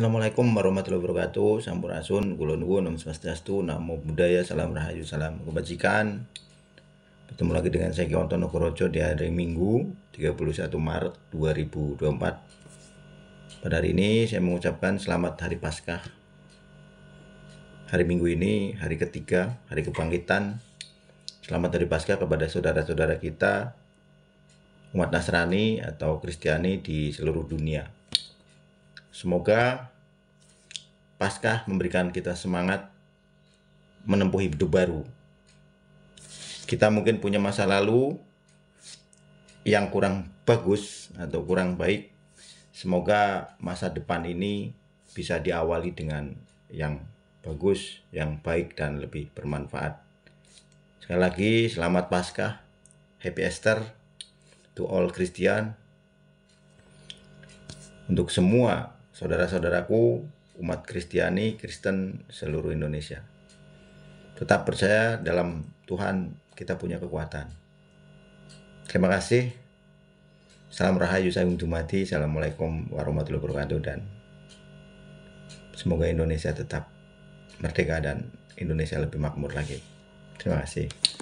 Assalamualaikum warahmatullahi wabarakatuh. Sampurasun, kula nuwun, swastiastu, namo buddhaya, salam rahayu, salam kebajikan. Bertemu lagi dengan saya Kiwanto Nogorojo di hari Minggu, 31 Maret 2024. Pada hari ini saya mengucapkan selamat hari Paskah. Hari Minggu ini hari ketiga, hari kebangkitan. Selamat hari Paskah kepada saudara-saudara kita umat Nasrani atau Kristiani di seluruh dunia. Semoga Paskah memberikan kita semangat menempuh hidup baru. Kita mungkin punya masa lalu yang kurang bagus atau kurang baik. Semoga masa depan ini bisa diawali dengan yang bagus, yang baik dan lebih bermanfaat. Sekali lagi selamat Paskah. Happy Easter to all Christian. Untuk semua saudara-saudaraku umat Kristiani Kristen seluruh Indonesia. Tetap percaya dalam Tuhan kita punya kekuatan. Terima kasih. Salam Rahayu, Sayung Dumadi. Assalamualaikum warahmatullahi wabarakatuh dan semoga Indonesia tetap merdeka dan Indonesia lebih makmur lagi. Terima kasih.